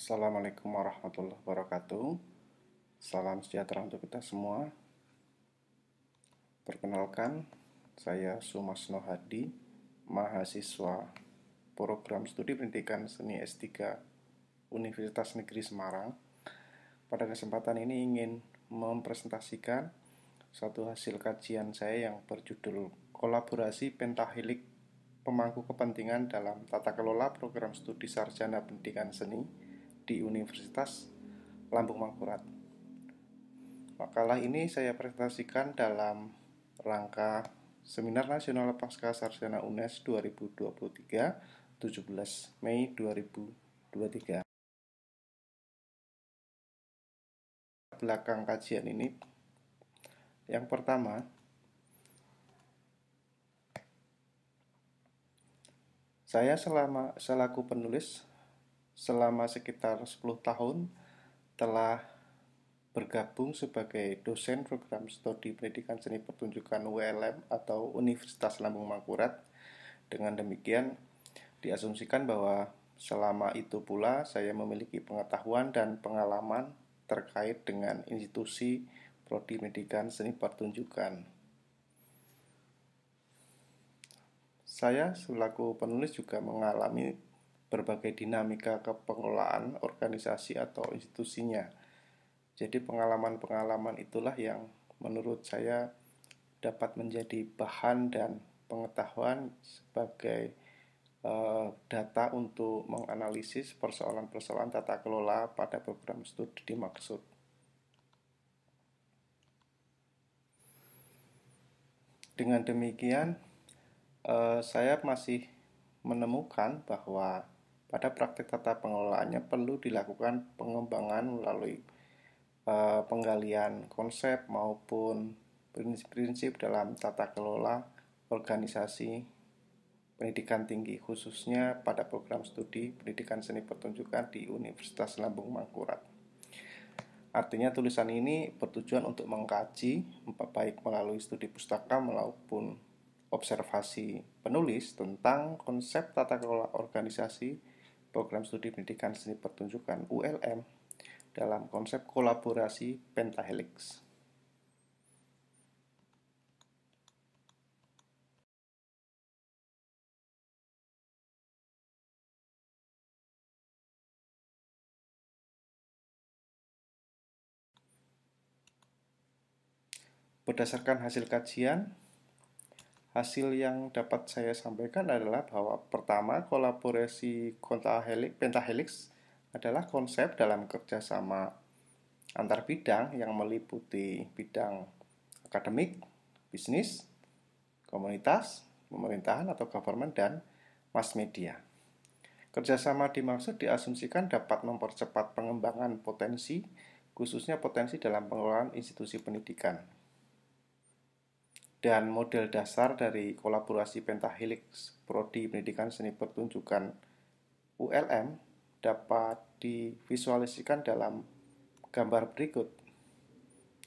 Assalamualaikum warahmatullahi wabarakatuh. Salam sejahtera untuk kita semua. Perkenalkan, saya Sumasno Hadi, mahasiswa program studi pendidikan seni S3 Universitas Negeri Semarang. Pada kesempatan ini ingin mempresentasikan satu hasil kajian saya yang berjudul Kolaborasi Pentahilik Pemangku Kepentingan dalam Tata Kelola Program Studi Sarjana Pendidikan Seni di Universitas Lambung Mangkurat. Makalah ini saya presentasikan dalam rangka Seminar Nasional Pasca Sarjana UNES 2023 17 Mei 2023. Belakang kajian ini yang pertama saya selama selaku penulis selama sekitar 10 tahun telah bergabung sebagai dosen program studi pendidikan seni pertunjukan ULM atau Universitas Lampung Mangkurat. Dengan demikian, diasumsikan bahwa selama itu pula saya memiliki pengetahuan dan pengalaman terkait dengan institusi prodi pendidikan seni pertunjukan. Saya selaku penulis juga mengalami berbagai dinamika kepengelolaan organisasi atau institusinya. Jadi pengalaman-pengalaman itulah yang menurut saya dapat menjadi bahan dan pengetahuan sebagai eh, data untuk menganalisis persoalan-persoalan tata kelola pada program studi dimaksud. Dengan demikian, eh, saya masih menemukan bahwa pada praktik tata pengelolaannya perlu dilakukan pengembangan melalui uh, penggalian konsep maupun prinsip-prinsip dalam tata kelola organisasi pendidikan tinggi khususnya pada program studi pendidikan seni pertunjukan di Universitas Lambung Mangkurat. Artinya tulisan ini bertujuan untuk mengkaji baik melalui studi pustaka maupun observasi penulis tentang konsep tata kelola organisasi Program Studi Pendidikan Seni Pertunjukan ULM dalam konsep kolaborasi pentahelix. Berdasarkan hasil kajian, hasil yang dapat saya sampaikan adalah bahwa pertama kolaborasi kontahelik, pentahelix adalah konsep dalam kerjasama antar bidang yang meliputi bidang akademik, bisnis, komunitas, pemerintahan atau government, dan mass media. Kerjasama dimaksud diasumsikan dapat mempercepat pengembangan potensi, khususnya potensi dalam pengelolaan institusi pendidikan, dan model dasar dari kolaborasi pentahelix prodi pendidikan seni pertunjukan ULM dapat divisualisasikan dalam gambar berikut.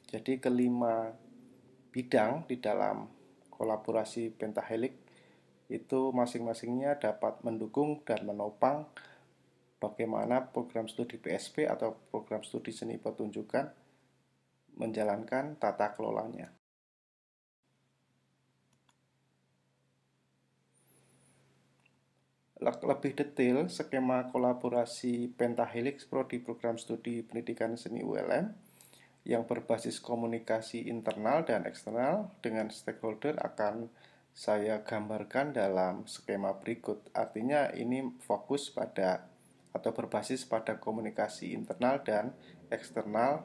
Jadi kelima bidang di dalam kolaborasi pentahelix itu masing-masingnya dapat mendukung dan menopang bagaimana program studi PSP atau program studi seni pertunjukan menjalankan tata kelolanya. lebih detail skema kolaborasi Pentahelix Prodi Program Studi Pendidikan Seni ULM yang berbasis komunikasi internal dan eksternal dengan stakeholder akan saya gambarkan dalam skema berikut. Artinya ini fokus pada atau berbasis pada komunikasi internal dan eksternal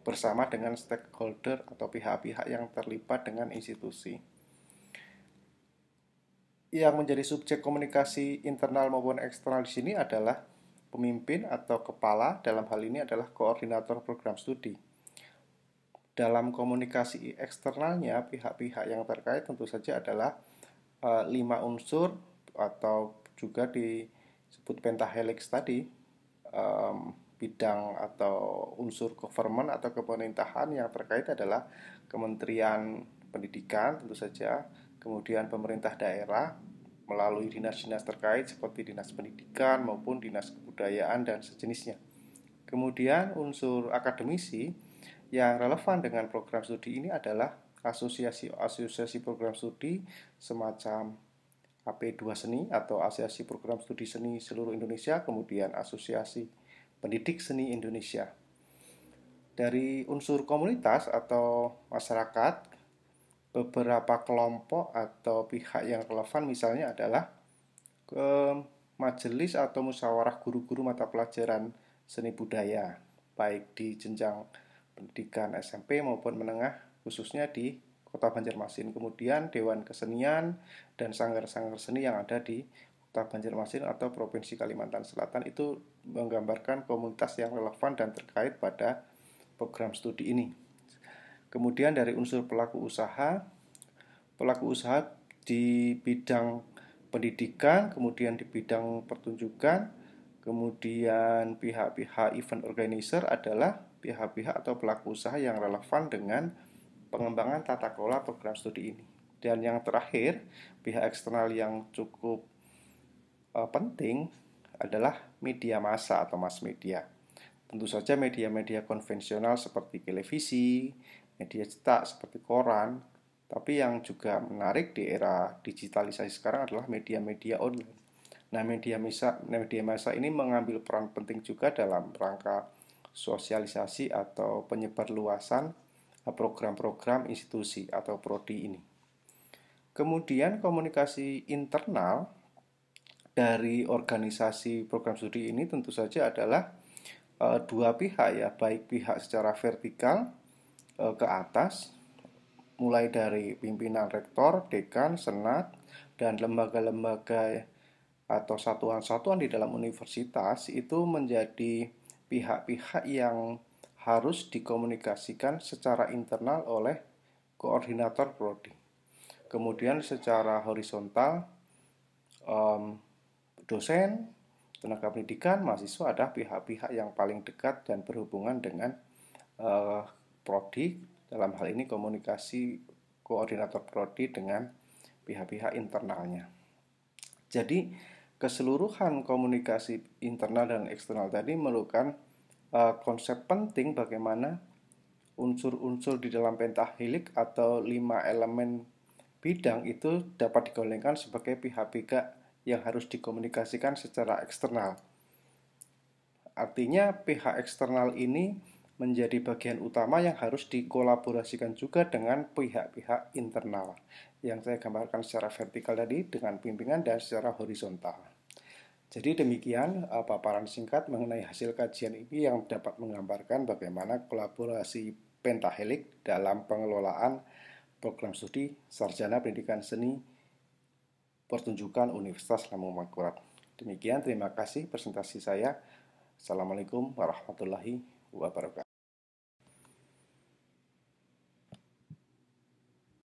bersama dengan stakeholder atau pihak-pihak yang terlibat dengan institusi yang menjadi subjek komunikasi internal maupun eksternal di sini adalah pemimpin atau kepala, dalam hal ini adalah koordinator program studi. Dalam komunikasi eksternalnya, pihak-pihak yang terkait tentu saja adalah e, lima unsur atau juga disebut pentahelix tadi, e, bidang atau unsur government atau kepemerintahan yang terkait adalah Kementerian Pendidikan tentu saja, kemudian pemerintah daerah melalui dinas-dinas terkait seperti dinas pendidikan maupun dinas kebudayaan dan sejenisnya. Kemudian unsur akademisi yang relevan dengan program studi ini adalah asosiasi-asosiasi program studi semacam AP2 Seni atau Asosiasi Program Studi Seni Seluruh Indonesia, kemudian Asosiasi Pendidik Seni Indonesia. Dari unsur komunitas atau masyarakat, beberapa kelompok atau pihak yang relevan misalnya adalah ke majelis atau musyawarah guru-guru mata pelajaran seni budaya baik di jenjang pendidikan SMP maupun menengah khususnya di Kota Banjarmasin kemudian Dewan Kesenian dan sanggar-sanggar seni yang ada di Kota Banjarmasin atau Provinsi Kalimantan Selatan itu menggambarkan komunitas yang relevan dan terkait pada program studi ini. Kemudian dari unsur pelaku usaha, pelaku usaha di bidang pendidikan, kemudian di bidang pertunjukan, kemudian pihak-pihak event organizer adalah pihak-pihak atau pelaku usaha yang relevan dengan pengembangan tata kelola program studi ini. Dan yang terakhir, pihak eksternal yang cukup uh, penting adalah media massa atau mass media. Tentu saja media-media konvensional seperti televisi, media cetak seperti koran, tapi yang juga menarik di era digitalisasi sekarang adalah media-media online. Nah, media masa, nah, media masa ini mengambil peran penting juga dalam rangka sosialisasi atau penyebarluasan eh, program-program institusi atau prodi ini. Kemudian komunikasi internal dari organisasi program studi ini tentu saja adalah eh, dua pihak ya, baik pihak secara vertikal Eh, ke atas mulai dari pimpinan rektor, dekan, senat, dan lembaga-lembaga atau satuan-satuan di dalam universitas itu menjadi pihak-pihak yang harus dikomunikasikan secara internal oleh koordinator prodi. Kemudian secara horizontal um, dosen, tenaga pendidikan, mahasiswa adalah pihak-pihak yang paling dekat dan berhubungan dengan uh, prodi dalam hal ini komunikasi koordinator prodi dengan pihak-pihak internalnya. Jadi keseluruhan komunikasi internal dan eksternal tadi memerlukan uh, konsep penting bagaimana unsur-unsur di dalam pentahelik atau lima elemen bidang itu dapat digolengkan sebagai pihak-pihak yang harus dikomunikasikan secara eksternal. Artinya pihak eksternal ini menjadi bagian utama yang harus dikolaborasikan juga dengan pihak-pihak internal yang saya gambarkan secara vertikal tadi dengan pimpinan dan secara horizontal. Jadi demikian eh, paparan singkat mengenai hasil kajian ini yang dapat menggambarkan bagaimana kolaborasi pentahelik dalam pengelolaan program studi Sarjana Pendidikan Seni Pertunjukan Universitas Lampung Makurat. Demikian terima kasih presentasi saya. Assalamualaikum warahmatullahi wabarakatuh.